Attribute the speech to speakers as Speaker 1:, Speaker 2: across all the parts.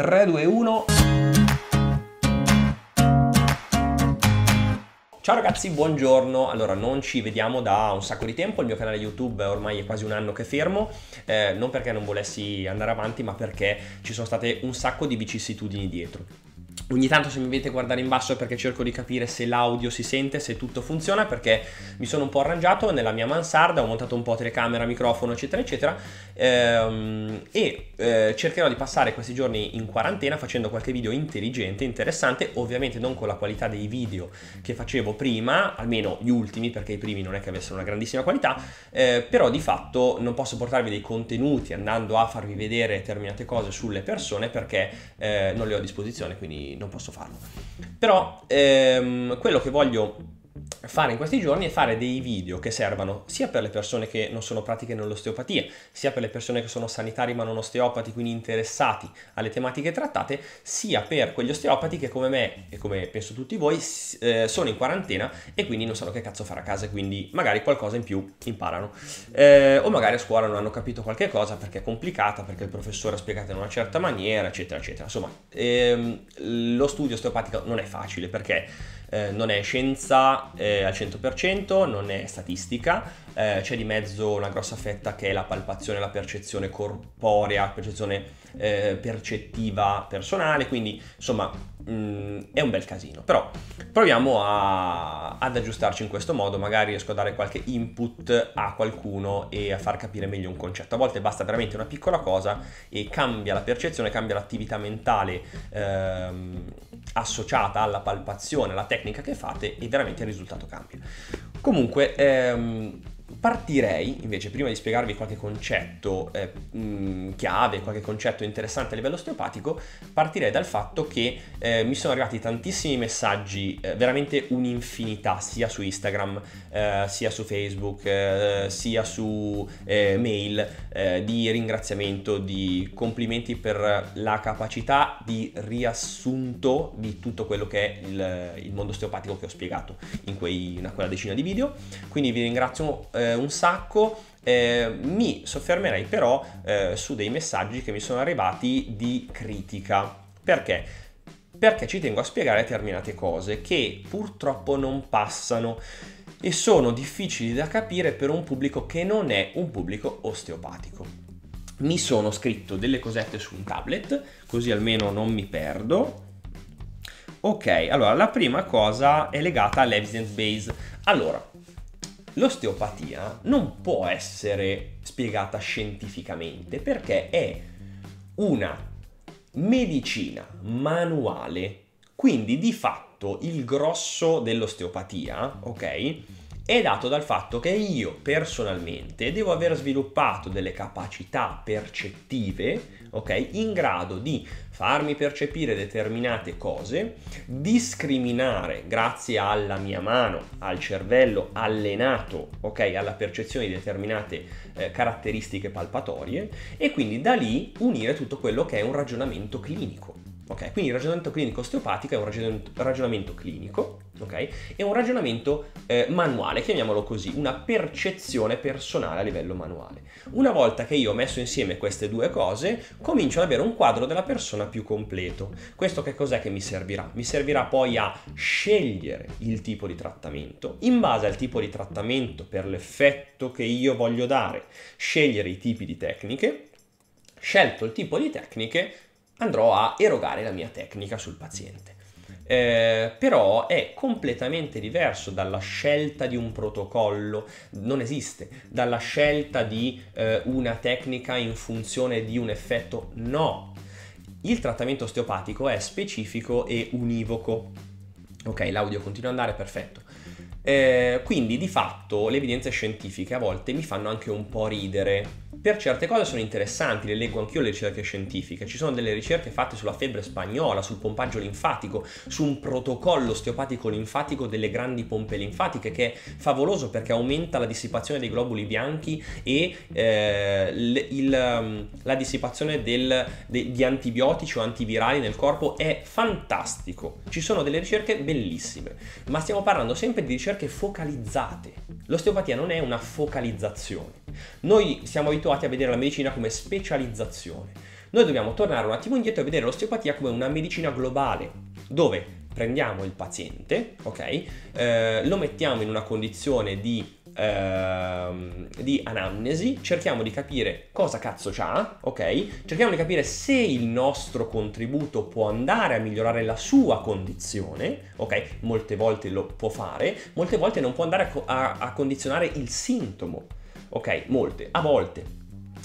Speaker 1: 3, 2, 1. Ciao ragazzi, buongiorno. Allora, non ci vediamo da un sacco di tempo, il mio canale YouTube ormai è quasi un anno che fermo, eh, non perché non volessi andare avanti, ma perché ci sono state un sacco di vicissitudini dietro. Ogni tanto se mi vedete guardare in basso è perché cerco di capire se l'audio si sente, se tutto funziona, perché mi sono un po' arrangiato nella mia mansarda, ho montato un po' telecamera, microfono, eccetera, eccetera, ehm, e eh, cercherò di passare questi giorni in quarantena facendo qualche video intelligente, interessante, ovviamente non con la qualità dei video che facevo prima, almeno gli ultimi, perché i primi non è che avessero una grandissima qualità, eh, però di fatto non posso portarvi dei contenuti andando a farvi vedere determinate cose sulle persone perché eh, non le ho a disposizione, quindi non posso farlo. Però ehm, quello che voglio fare in questi giorni è fare dei video che servano sia per le persone che non sono pratiche nell'osteopatia, sia per le persone che sono sanitari ma non osteopati, quindi interessati alle tematiche trattate, sia per quegli osteopati che come me e come penso tutti voi eh, sono in quarantena e quindi non sanno che cazzo fare a casa e quindi magari qualcosa in più imparano. Eh, o magari a scuola non hanno capito qualche cosa perché è complicata, perché il professore ha spiegato in una certa maniera, eccetera, eccetera. Insomma, ehm, lo studio osteopatico non è facile perché eh, non è scienza eh, al 100%, non è statistica, eh, c'è di mezzo una grossa fetta che è la palpazione, la percezione corporea, la percezione eh, percettiva personale, quindi insomma mh, mm, è un bel casino. Però proviamo a, ad aggiustarci in questo modo, magari riesco a dare qualche input a qualcuno e a far capire meglio un concetto. A volte basta veramente una piccola cosa e cambia la percezione, cambia l'attività mentale. Ehm, associata alla palpazione, alla tecnica che fate e veramente il risultato cambia. Comunque, ehm, Partirei invece, prima di spiegarvi qualche concetto eh, mh, mm, chiave, qualche concetto interessante a livello osteopatico, partirei dal fatto che eh, mi sono arrivati tantissimi messaggi, eh, veramente un'infinità, sia su Instagram, eh, sia su Facebook, eh, sia su eh, mail, di ringraziamento, di complimenti per la capacità di riassunto di tutto quello che è il, il mondo osteopatico che ho spiegato in quei, una quella decina di video. Quindi vi ringrazio eh, un sacco. Eh, mi soffermerei però eh, su dei messaggi che mi sono arrivati di critica. Perché? Perché ci tengo a spiegare determinate cose che purtroppo non passano e sono difficili da capire per un pubblico che non è un pubblico osteopatico. Mi sono scritto delle cosette su un tablet, così almeno non mi perdo. Ok, allora la prima cosa è legata all'evidence base. Allora, L'osteopatia non può essere spiegata scientificamente perché è una medicina manuale, quindi di fatto il grosso dell'osteopatia, ok? è dato dal fatto che io personalmente devo aver sviluppato delle capacità percettive, ok, in grado di farmi percepire determinate cose, discriminare grazie alla mia mano, al cervello allenato, ok, alla percezione di determinate eh, caratteristiche palpatorie e quindi da lì unire tutto quello che è un ragionamento clinico. Ok, quindi il ragionamento clinico osteopatico è un ragionamento clinico ok? È un ragionamento eh, manuale, chiamiamolo così, una percezione personale a livello manuale. Una volta che io ho messo insieme queste due cose, comincio ad avere un quadro della persona più completo. Questo che cos'è che mi servirà? Mi servirà poi a scegliere il tipo di trattamento, in base al tipo di trattamento per l'effetto che io voglio dare, scegliere i tipi di tecniche, scelto il tipo di tecniche, andrò a erogare la mia tecnica sul paziente eh, però è completamente diverso dalla scelta di un protocollo, non esiste, dalla scelta di eh, una tecnica in funzione di un effetto, no. Il trattamento osteopatico è specifico e univoco. Ok, l'audio continua ad andare, perfetto. Eh, quindi di fatto le evidenze scientifiche a volte mi fanno anche un po' ridere per certe cose sono interessanti, le leggo anch'io le ricerche scientifiche, ci sono delle ricerche fatte sulla febbre spagnola, sul pompaggio linfatico, su un protocollo osteopatico linfatico delle grandi pompe linfatiche che è favoloso perché aumenta la dissipazione dei globuli bianchi e eh, il, um, la dissipazione del, de, di antibiotici o antivirali nel corpo è fantastico, ci sono delle ricerche bellissime, ma stiamo parlando sempre di ricerche focalizzate, l'osteopatia non è una focalizzazione, noi siamo abituati a vedere la medicina come specializzazione. Noi dobbiamo tornare un attimo indietro e vedere l'osteopatia come una medicina globale, dove prendiamo il paziente, ok? Eh, lo mettiamo in una condizione di ehm, di anamnesi, cerchiamo di capire cosa cazzo c'ha, ok? Cerchiamo di capire se il nostro contributo può andare a migliorare la sua condizione, ok? Molte volte lo può fare, molte volte non può andare a, a, a condizionare il sintomo ok? Molte, a volte.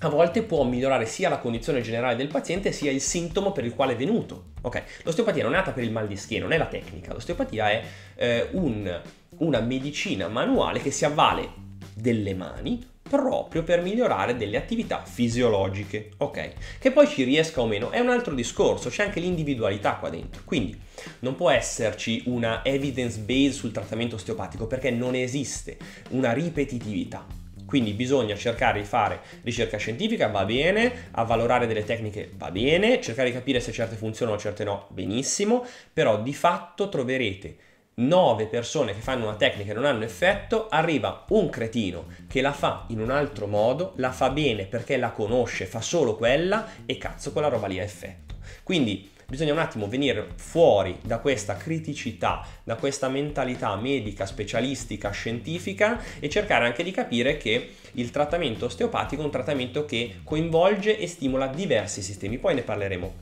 Speaker 1: A volte può migliorare sia la condizione generale del paziente sia il sintomo per il quale è venuto. Ok, l'osteopatia non è nata per il mal di schiena, non è la tecnica, l'osteopatia è eh, un, una medicina manuale che si avvale delle mani proprio per migliorare delle attività fisiologiche, ok? Che poi ci riesca o meno è un altro discorso, c'è anche l'individualità qua dentro, quindi non può esserci una evidence base sul trattamento osteopatico perché non esiste una ripetitività, quindi bisogna cercare di fare ricerca scientifica, va bene, avvalorare delle tecniche, va bene, cercare di capire se certe funzionano o certe no, benissimo, però di fatto troverete 9 persone che fanno una tecnica e non hanno effetto, arriva un cretino che la fa in un altro modo, la fa bene perché la conosce, fa solo quella e cazzo quella roba lì ha effetto. Quindi bisogna un attimo venire fuori da questa criticità, da questa mentalità medica, specialistica, scientifica e cercare anche di capire che il trattamento osteopatico è un trattamento che coinvolge e stimola diversi sistemi. Poi ne parleremo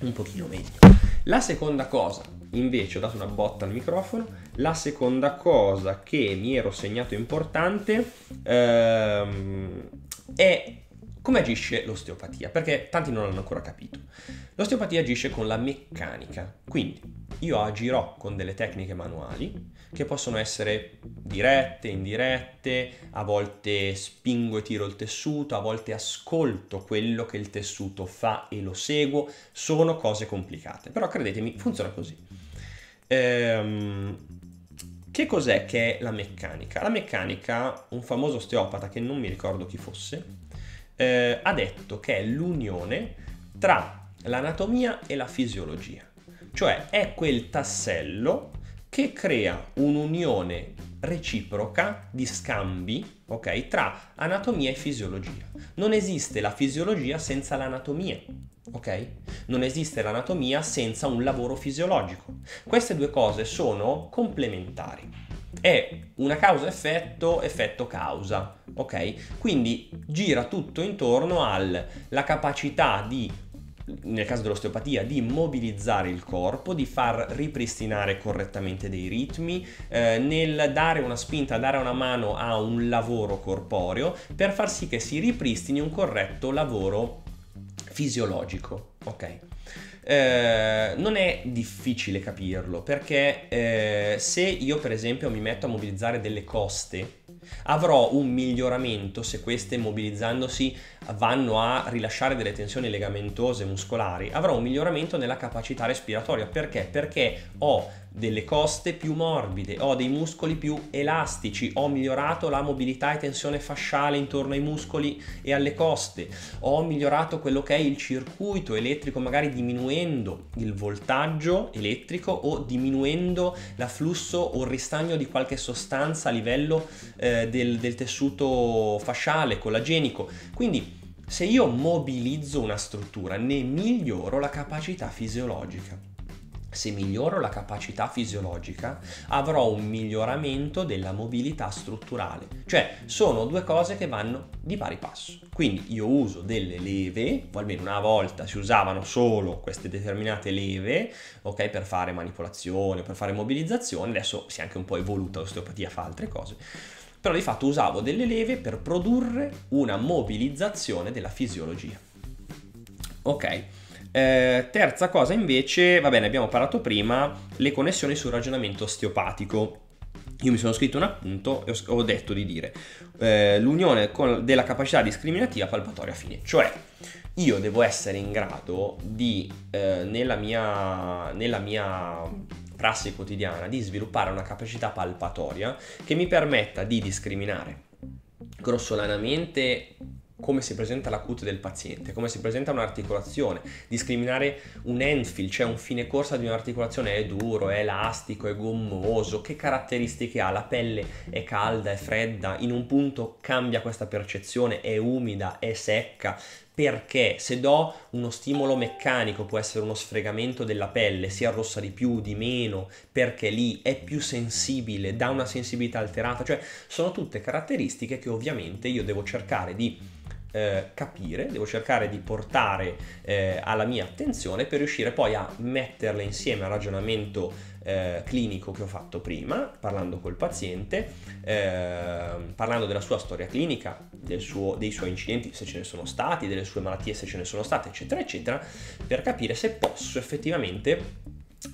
Speaker 1: un pochino meglio. La seconda cosa, invece, ho dato una botta al microfono, la seconda cosa che mi ero segnato importante ehm, è come agisce l'osteopatia, perché tanti non l'hanno ancora capito. L'osteopatia agisce con la meccanica, quindi io agirò con delle tecniche manuali che possono essere dirette, indirette, a volte spingo e tiro il tessuto, a volte ascolto quello che il tessuto fa e lo seguo, sono cose complicate, però credetemi funziona così. Ehm, che cos'è che è la meccanica? La meccanica, un famoso osteopata che non mi ricordo chi fosse, eh, ha detto che è l'unione tra l'anatomia e la fisiologia. Cioè è quel tassello che crea un'unione reciproca di scambi okay, tra anatomia e fisiologia. Non esiste la fisiologia senza l'anatomia. ok? Non esiste l'anatomia senza un lavoro fisiologico. Queste due cose sono complementari. È una causa-effetto, effetto-causa, ok? Quindi gira tutto intorno alla capacità di nel caso dell'osteopatia, di mobilizzare il corpo, di far ripristinare correttamente dei ritmi, eh, nel dare una spinta, dare una mano a un lavoro corporeo per far sì che si ripristini un corretto lavoro fisiologico. Ok. Eh, non è difficile capirlo perché eh, se io per esempio mi metto a mobilizzare delle coste avrò un miglioramento se queste mobilizzandosi vanno a rilasciare delle tensioni legamentose muscolari, avrò un miglioramento nella capacità respiratoria. Perché? Perché ho delle coste più morbide, ho dei muscoli più elastici, ho migliorato la mobilità e tensione fasciale intorno ai muscoli e alle coste, ho migliorato quello che è il circuito elettrico magari diminuendo il voltaggio elettrico o diminuendo l'afflusso o il ristagno di qualche sostanza a livello eh, del, del tessuto fasciale, collagenico. Quindi se io mobilizzo una struttura ne miglioro la capacità fisiologica. Se miglioro la capacità fisiologica, avrò un miglioramento della mobilità strutturale. Cioè, sono due cose che vanno di pari passo. Quindi io uso delle leve, o almeno una volta si usavano solo queste determinate leve, ok, per fare manipolazione, per fare mobilizzazione, adesso si è anche un po' evoluta l'osteopatia, fa altre cose però di fatto usavo delle leve per produrre una mobilizzazione della fisiologia. Ok, eh, terza cosa invece, va bene, abbiamo parlato prima, le connessioni sul ragionamento osteopatico. Io mi sono scritto un appunto e ho detto di dire eh, l'unione con, della capacità discriminativa palpatoria fine, cioè io devo essere in grado di, eh, nella, mia, nella mia prassi quotidiana, di sviluppare una capacità palpatoria che mi permetta di discriminare grossolanamente come si presenta la cute del paziente, come si presenta un'articolazione. Discriminare un endfill, cioè un fine corsa di un'articolazione, è duro, è elastico, è gommoso, che caratteristiche ha? La pelle è calda, è fredda, in un punto cambia questa percezione, è umida, è secca, perché se do uno stimolo meccanico, può essere uno sfregamento della pelle, si arrossa di più, di meno, perché lì è più sensibile, dà una sensibilità alterata, cioè sono tutte caratteristiche che ovviamente io devo cercare di eh, capire, devo cercare di portare eh, alla mia attenzione per riuscire poi a metterle insieme al ragionamento eh, clinico che ho fatto prima, parlando col paziente, eh, parlando della sua storia clinica, suo, dei suoi incidenti se ce ne sono stati, delle sue malattie se ce ne sono state, eccetera, eccetera, per capire se posso effettivamente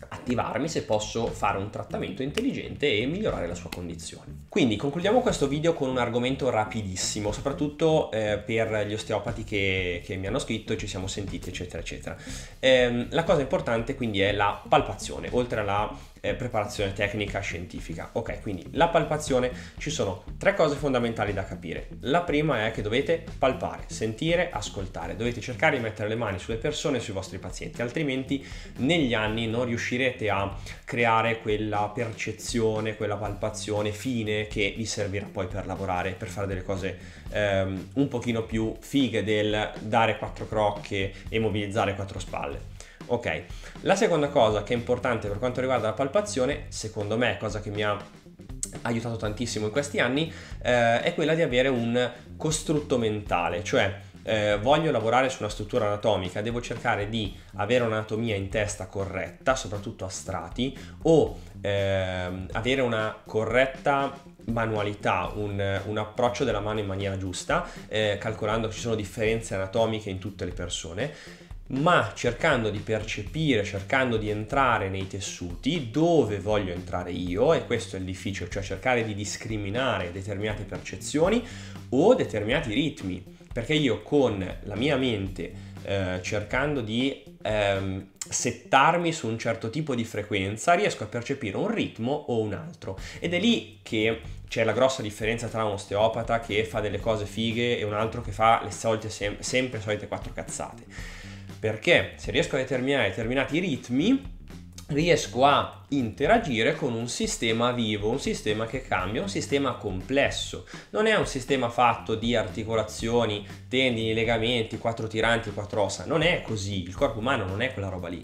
Speaker 1: attivarmi, se posso fare un trattamento intelligente e migliorare la sua condizione. Quindi concludiamo questo video con un argomento rapidissimo, soprattutto eh, per gli osteopati che, che, mi hanno scritto, ci siamo sentiti, eccetera, eccetera. Ehm, la cosa importante quindi è la palpazione, oltre alla eh, preparazione tecnica scientifica. Ok, quindi la palpazione ci sono tre cose fondamentali da capire. La prima è che dovete palpare, sentire, ascoltare. Dovete cercare di mettere le mani sulle persone e sui vostri pazienti, altrimenti negli anni non riuscirete a creare quella percezione, quella palpazione fine che vi servirà poi per lavorare, per fare delle cose ehm, un pochino più fighe del dare quattro crocche e mobilizzare quattro spalle. Ok, la seconda cosa che è importante per quanto riguarda la palpazione, secondo me, cosa che mi ha aiutato tantissimo in questi anni, eh, è quella di avere un costrutto mentale, cioè eh, voglio lavorare su una struttura anatomica, devo cercare di avere un'anatomia in testa corretta, soprattutto a strati, o eh, avere una corretta manualità, un, un, approccio della mano in maniera giusta, eh, calcolando che ci sono differenze anatomiche in tutte le persone ma cercando di percepire, cercando di entrare nei tessuti dove voglio entrare io, e questo è il difficile, cioè cercare di discriminare determinate percezioni o determinati ritmi, perché io con la mia mente eh, cercando di ehm, settarmi su un certo tipo di frequenza riesco a percepire un ritmo o un altro ed è lì che c'è la grossa differenza tra un osteopata che fa delle cose fighe e un altro che fa le solite sem- sempre solite quattro cazzate perché se riesco a determinare determinati ritmi riesco a interagire con un sistema vivo, un sistema che cambia, un sistema complesso. Non è un sistema fatto di articolazioni, tendini, legamenti, quattro tiranti, quattro ossa, non è così, il corpo umano non è quella roba lì.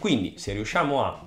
Speaker 1: Quindi se riusciamo a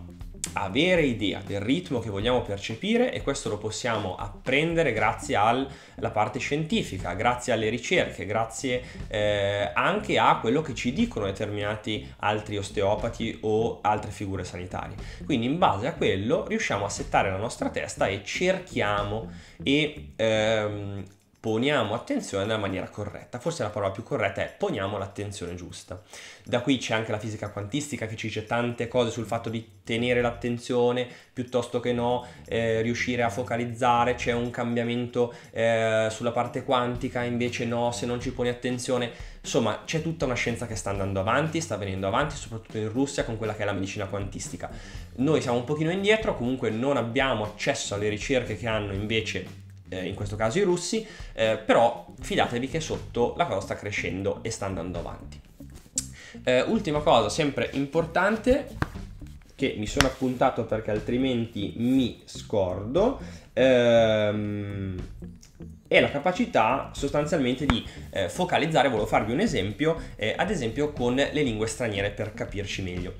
Speaker 1: avere idea del ritmo che vogliamo percepire e questo lo possiamo apprendere grazie alla parte scientifica, grazie alle ricerche, grazie eh, anche a quello che ci dicono determinati altri osteopati o altre figure sanitarie. Quindi in base a quello riusciamo a settare la nostra testa e cerchiamo e ehm, poniamo attenzione nella maniera corretta. Forse la parola più corretta è poniamo l'attenzione giusta. Da qui c'è anche la fisica quantistica che ci dice tante cose sul fatto di tenere l'attenzione piuttosto che no, eh, riuscire a focalizzare, c'è un cambiamento eh, sulla parte quantica, invece no, se non ci poni attenzione. Insomma, c'è tutta una scienza che sta andando avanti, sta venendo avanti, soprattutto in Russia con quella che è la medicina quantistica. Noi siamo un pochino indietro, comunque non abbiamo accesso alle ricerche che hanno invece eh, in questo caso i russi, eh, però fidatevi che sotto la cosa sta crescendo e sta andando avanti. Eh, ultima cosa, sempre importante, che mi sono appuntato perché altrimenti mi scordo, ehm, è la capacità sostanzialmente di eh, focalizzare, volevo farvi un esempio, eh, ad esempio con le lingue straniere per capirci meglio.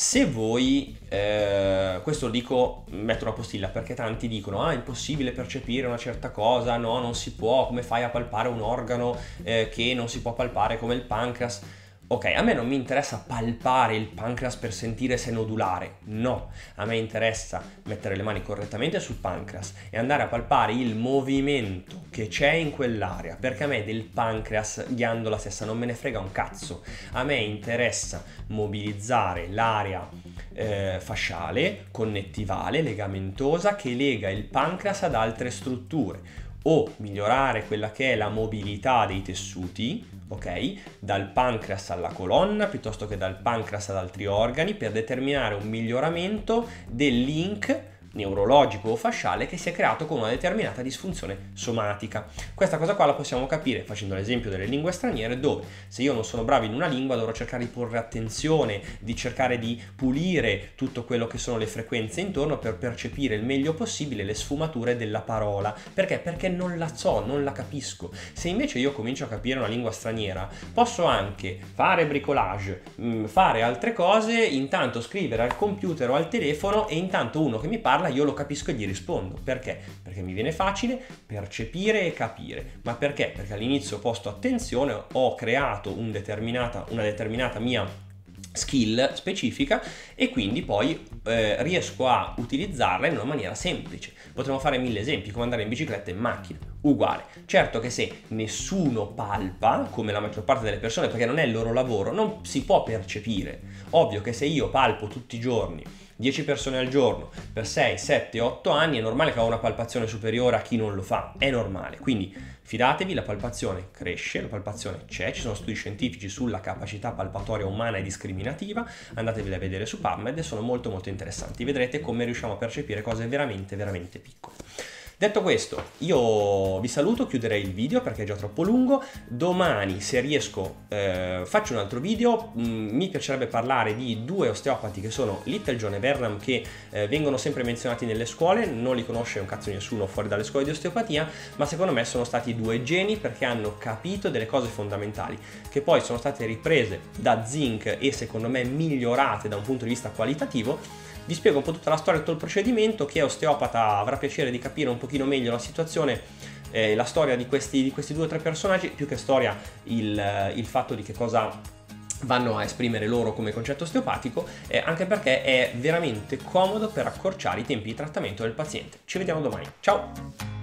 Speaker 1: Se voi, eh, questo lo dico, metto una postilla perché tanti dicono, ah è impossibile percepire una certa cosa, no non si può, come fai a palpare un organo eh, che non si può palpare come il pancreas? Ok, a me non mi interessa palpare il pancreas per sentire se è nodulare, no, a me interessa mettere le mani correttamente sul pancreas e andare a palpare il movimento che c'è in quell'area, perché a me del pancreas, ghiandola stessa, non me ne frega un cazzo, a me interessa mobilizzare l'area eh, fasciale, connettivale, legamentosa, che lega il pancreas ad altre strutture o migliorare quella che è la mobilità dei tessuti, ok? Dal pancreas alla colonna piuttosto che dal pancreas ad altri organi per determinare un miglioramento del link neurologico o fasciale che si è creato con una determinata disfunzione somatica. Questa cosa qua la possiamo capire facendo l'esempio delle lingue straniere dove se io non sono bravo in una lingua dovrò cercare di porre attenzione, di cercare di pulire tutto quello che sono le frequenze intorno per percepire il meglio possibile le sfumature della parola. Perché? Perché non la so, non la capisco. Se invece io comincio a capire una lingua straniera, posso anche fare bricolage, mm, fare altre cose, intanto scrivere al computer o al telefono e intanto uno che mi parla parla io lo capisco e gli rispondo. Perché? Perché mi viene facile percepire e capire. Ma perché? Perché all'inizio ho posto attenzione, ho creato un determinata, una determinata mia skill specifica e quindi poi eh, riesco a utilizzarla in una maniera semplice. Potremmo fare mille esempi, come andare in bicicletta e in macchina, uguale. Certo che se nessuno palpa, come la maggior parte delle persone, perché non è il loro lavoro, non si può percepire. Ovvio che se io palpo tutti i giorni 10 persone al giorno per 6, 7, 8 anni, è normale che ha una palpazione superiore a chi non lo fa, è normale. Quindi fidatevi, la palpazione cresce, la palpazione c'è, ci sono studi scientifici sulla capacità palpatoria umana e discriminativa, andateveli a vedere su PubMed, sono molto molto interessanti, vedrete come riusciamo a percepire cose veramente veramente piccole. Detto questo, io vi saluto, chiuderei il video perché è già troppo lungo. Domani, se riesco, eh, faccio un altro video. Mm, mi piacerebbe parlare di due osteopati che sono Little John e Bernam che eh, vengono sempre menzionati nelle scuole, non li conosce un cazzo nessuno fuori dalle scuole di osteopatia, ma secondo me sono stati due geni perché hanno capito delle cose fondamentali che poi sono state riprese da Zinc e secondo me migliorate da un punto di vista qualitativo vi spiego un po' tutta la storia, e tutto il procedimento, che osteopata avrà piacere di capire un pochino meglio la situazione eh, la storia di questi, di questi due o tre personaggi, più che storia il, il fatto di che cosa vanno a esprimere loro come concetto osteopatico, eh, anche perché è veramente comodo per accorciare i tempi di trattamento del paziente. Ci vediamo domani, ciao!